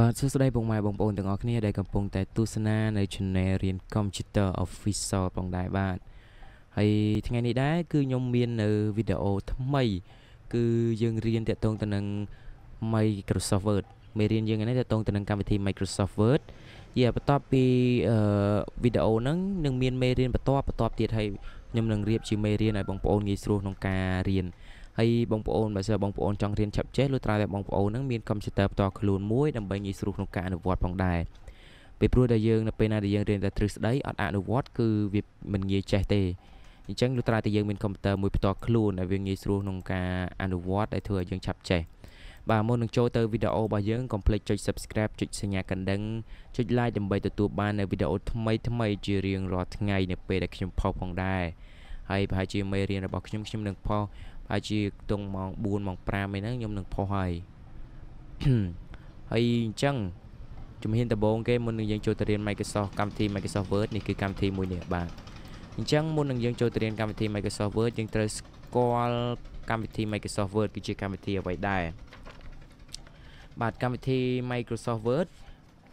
បាទសួស្តីពុកម៉ែបងប្អូនទាំងអស់គ្នាដែលកំពុងតែទស្សនានៅ Channel រៀន Computer Official ផងដែរបាទហើយថ្ងៃនេះដែរគឺខ្ញុំមាននៅវីដេអូថ្មី គឺយើងរៀនតាក់ទងទៅនឹង Microsoft Word មេរៀនយើងនេះតាក់ទងទៅនឹងកម្មវិធី Microsoft Word យាបន្ទាប់ពីវីដេអូហ្នឹងនឹងមានមេរៀនបន្តបន្តទៀតហើយខ្ញុំនឹងរៀបជាមេរៀនឲ្យបងប្អូនងាយស្រួលក្នុងការរៀនហើយបងប្អូនបើសិនបងប្អូនចង់រៀនឆាប់ចេះលុះត្រាតែបងប្អូននឹងមានកុំព្យូទ័រផ្ទាល់ខ្លួនមួយដើម្បីងាយស្រួលក្នុងការអនុវត្តផងដែរពេលព្រោះដែលយើងនៅពេលណាដែលយើងរៀនតែទ្រឹស្ដីអត់អនុវត្តគឺវាមិនងាយចេះទេអញ្ចឹងលុះត្រាតែយើងមានកុំព្យូទ័រមួយផ្ទាល់ខ្លួនដែលវាងាយស្រួលក្នុងការអនុវត្តដែលធ្វើឲ្យយើងឆាប់ចេះបាទមុននឹងចូលទៅវីដេអូរបស់យើងកុំភ្លេចចុច Subscribe ចុចសញ្ញាកណ្ដឹងចុច Like ដើម្បីទទួលបាននៅវីដេអូថ្មីថ្មីជារៀងរាល់ថ្ងៃនៅពេលដែលខ្ញុំផុសផងដែរហើយប្រហែលជាមេរៀនរបស់ខ្ញុំខ្ញុំនឹងផុសប្រហែលជាទងម៉ោង4ម៉ោង5អីហ្នឹងខ្ញុំនឹងផុសហើយហើយអញ្ចឹងជំហានដំបូងគេមុននឹងយើងចូលទៅរៀន Microsoft កម្មវិធី Microsoft Word នេះគឺកម្មវិធីមួយនេះបាទអញ្ចឹងមុននឹងយើងចូលទៅរៀនកម្មវិធី Microsoft Word យើងត្រូវស្គាល់កម្មវិធី Microsoft Word គឺជាកម្មវិធីអ្វីដែរបាទកម្មវិធី Microsoft Word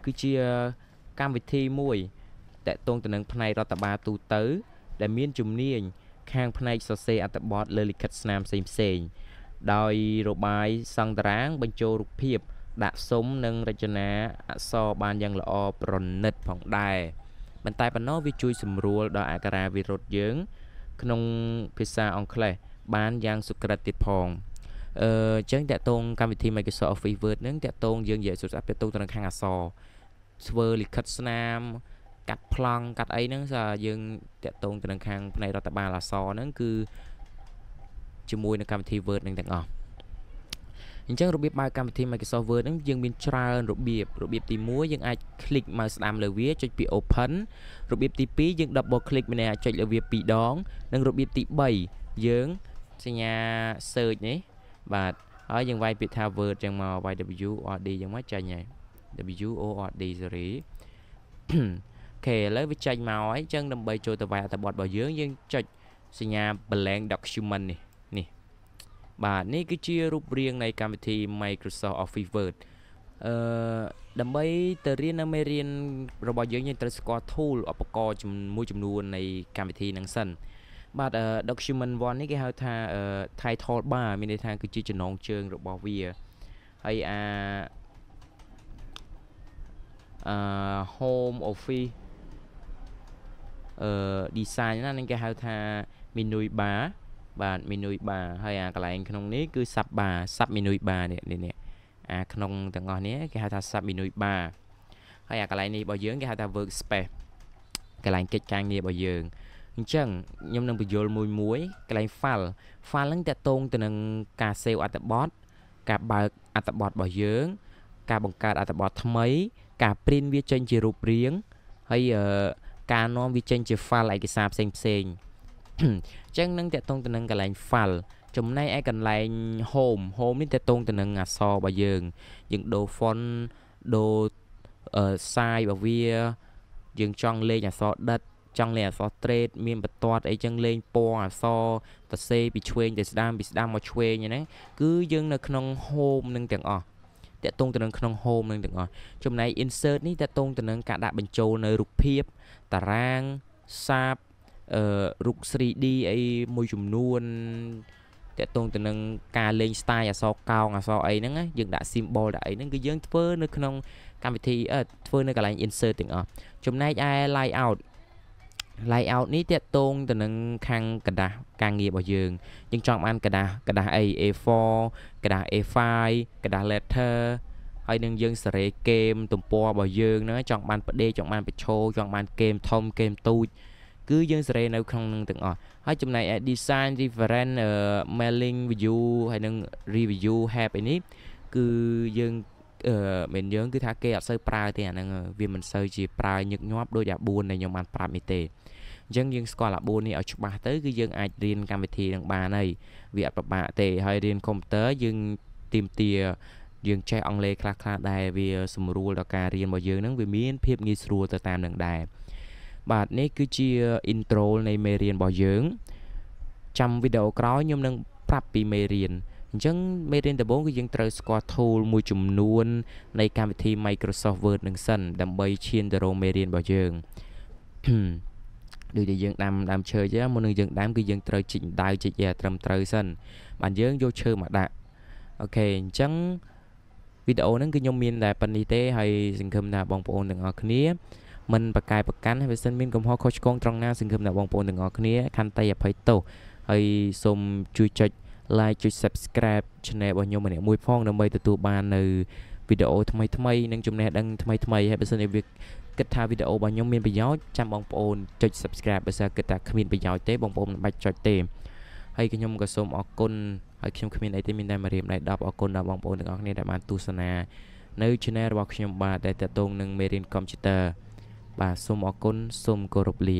គឺជាកម្មវិធីមួយតកតងទៅនឹងផ្នែករដ្ឋបាលទូទៅដែលមានជំនាញខាងផ្នែកសរសេរអត្ថបទលើលិខិតស្នាមផ្សេងផ្សេងដោយរបាយសង់តារាងបញ្ចូលរូបភាព ដាក់សុំនិងរចនាអក្សរបានយ៉ាងល្អប្រណិតផងដែរប៉ុន្តែប៉ុណ្ណោះវាជួយសម្រួលដល់អក្សរាវិរុទ្ធយើង ក្នុងភាសាអង់គ្លេសបានយ៉ាងសុក្រិតទៀតផងអឺចឹងតាក់ទងកម្មវិធី Microsoft Office Word ហ្នឹងតាក់ទងយើងនិយាយសុខស្អាតទៅទៅខាងអក្សរធ្វើលិខិតស្នាមកាត់ប្លង់កាត់អីហ្នឹងយើងតាក់ទងទៅនឹងខាងផ្នែករដ្ឋបាលអសហ្នឹងគឺជាមួយនឹងកម្មវិធី Word នឹងទាំងអស់អញ្ចឹងរបៀបបើកកម្មវិធី Microsoft Word ហ្នឹងយើងមានច្រើនរបៀបរបៀបទី1យើងអាច click មកស្ដាមលើវាចុចពី open របៀបទី2យើង double click ម្នាក់ចុចលើវា2ដងនិងរបៀបទី3យើងសញ្ញា search នេះបាទហើយយើងវាយពាក្យថា word ចឹងមក yd word ចឹងមកចាញ់ហើយ word សេរីខេឥឡូវវាចេញមកហើយអញ្ចឹងដើម្បីចូលទៅវាយអត្ថបទរបស់យើងយើងចុចសញ្ញា blank document នេះនេះបាទនេះគឺជារូបរាងនៃកម្មវិធី Microsoft Office Word អឺដើម្បីទៅរៀននៅមេរៀនរបស់យើងយើងត្រូវស្គាល់ tool ឧបករណ៍មួយចំនួននៃកម្មវិធីនឹងសិន បាទ document 1នេះគេហៅថា title bar មានន័យថាគឺជាចំណងជើង របស់វាហើយអាអឺ home office អឺ design ណានឹងគេហៅថា menu bar បាទ menu bar ហើយអាកន្លែងក្នុងនេះគឺ sub bar sub menu bar នេះនេះអាក្នុងទាំងអស់នេះគេហៅថា sub menu bar ហើយអាកន្លែងនេះរបស់យើង គេហៅថា work space កន្លែងកិច្ចការងាររបស់យើងអញ្ចឹងខ្ញុំនឹងបញ្យល់មួយមួយកន្លែង file file ហ្នឹងតកតងទៅនឹង ការ save អត្ថបទការបើកអត្ថបទរបស់យើង ការបង្កើតអត្ថបទថ្មី ការ print វាចេញជារូបរាងហើយអឺការនាំវាចេញជា file ឯកសារផ្សេងផ្សេងអញ្ចឹងនឹងតកតងទៅនឹងកន្លែង file ចំណែកឯកន្លែង home home នេះតកតងទៅនឹងអក្សររបស់យើងយើងដូរ font ដូរអឺ size របស់វាយើងចង់លេខអក្សរដិតចង់លេខអក្សរ trade មានបន្ទាត់អីចឹងលេខពណ៌អក្សរទៅសេពីឆ្វេងទៅស្ដាំពីស្ដាំមកឆ្វេងហ្នឹងគឺយើងនៅក្នុង home នឹងទាំងអស់តកតងទៅនឹងក្នុង home នឹងទាំងអស់ចំណែក insert នេះតកតងទៅនឹងការដាក់បញ្ចូលនៅរូបភាពតារាងសាបអឺរូប 3D អីមួយចំនួនតកតងទៅនឹងការលេង style អសរកោងអសរអីហ្នឹងយើងដាក់ symbol ដាក់អីហ្នឹងគឺយើងធ្វើនៅក្នុងកម្មវិធីធ្វើនៅកន្លែង insert ទាំងអស់ចំណែកឯ layout layout នេះតកតងទៅនឹងខាងกระดาษការងាររបស់យើងយើងចង់បានកระดาษกระดาษអី A4 กระดาษ A5 กระดาษ letter ហើយនឹងយើងសេរីហ្គេមទំព័ររបស់យើងហ្នឹងចង់បានប្តេចចង់បានបញ្ឈោចង់បានហ្គេមធំហ្គេមតូចគឺយើងសេរីនៅក្នុងនឹងទាំងអស់ហើយចំណែក design reference mailing view ហើយនឹង review help ឯនេះគឺយើងអឺមែនយើងគឺថាគេអត់សូវប្រើទេអាហ្នឹងវាមិនសូវជាប្រើញឹកញាប់ដូចអា4ដែលខ្ញុំបានប្រាប់នេះទេអញ្ចឹងយើងស្គាល់អា4នេះឲ្យច្បាស់ទៅគឺយើងអាចរៀនកម្មវិធីនឹងបានហើយវាអត់ពិបាកទេហើយរៀនកុំព្យូទ័រយើងទីមទាយើងចេះអង់គ្លេសខ្លះខ្លះដែរវា សម្រួលដល់ការរៀនរបស់យើងហ្នឹងវាមានភាពងាយស្រួលទៅតាមនឹងដែរបាទនេះគឺជា intro នៃមេរៀនរបស់យើងចាំវីដេអូក្រោយខ្ញុំនឹងប្រាប់ពីមេរៀនអញ្ចឹងមេរៀនដំបូងគឺយើងត្រូវស្គាល់ tool មួយចំនួន នៃកម្មវិធី Microsoft Word នឹងសិនដើម្បីឈានទៅរកមេរៀនរបស់យើងដូចដែលយើង ដាំដាំឈើចឹងមុននឹងយើងដាំគឺយើងត្រូវជីកដាវជីកយ៉ាត្រឹមត្រូវសិន បាទយើងយកឈើមកដាក់អូខេអញ្ចឹងវីដេអូហ្នឹងគឺខ្ញុំមានតែប៉ុណ្្នេះទេហើយសង្ឃឹមថាបងប្អូនទាំងអស់គ្នាមិនប្រកែកប្រកាន់ហើយបើសិនមានកំហុសខុសឆ្គងត្រង់ណាសង្ឃឹមថាបងប្អូនទាំងអស់គ្នាខន្តីអភ័យទោសហើយសូមជួយចុច like ជួយ subscribe channel របស់ខ្ញុំម្នាក់មួយផងដើម្បីទទួលបាននៅវីដេអូថ្មីថ្មីនិងចំណេះដឹងថ្មីថ្មីហើយបើសិនជាវាគិតថាវីដេអូរបស់ខ្ញុំមានប្រយោជន៍ចាំបងប្អូនចុច subscribe បើសិនគិតថាគ្មានប្រយោជន៍ទេបងប្អូនមិនបាច់ចុចទេហើយខ្ញុំក៏សូមអរគុណហើយខ្ញុំគ្មានអីទេមានតែមករៀបដៃ10អរគុណដល់បងប្អូនទាំងអស់គ្នាដែលបានទស្សនា នៅ channel របស់ខ្ញុំបាទដែលតកតងនឹងមេរៀនកុំព្យូទ័របាទសូមអរគុណសូមគោរពលា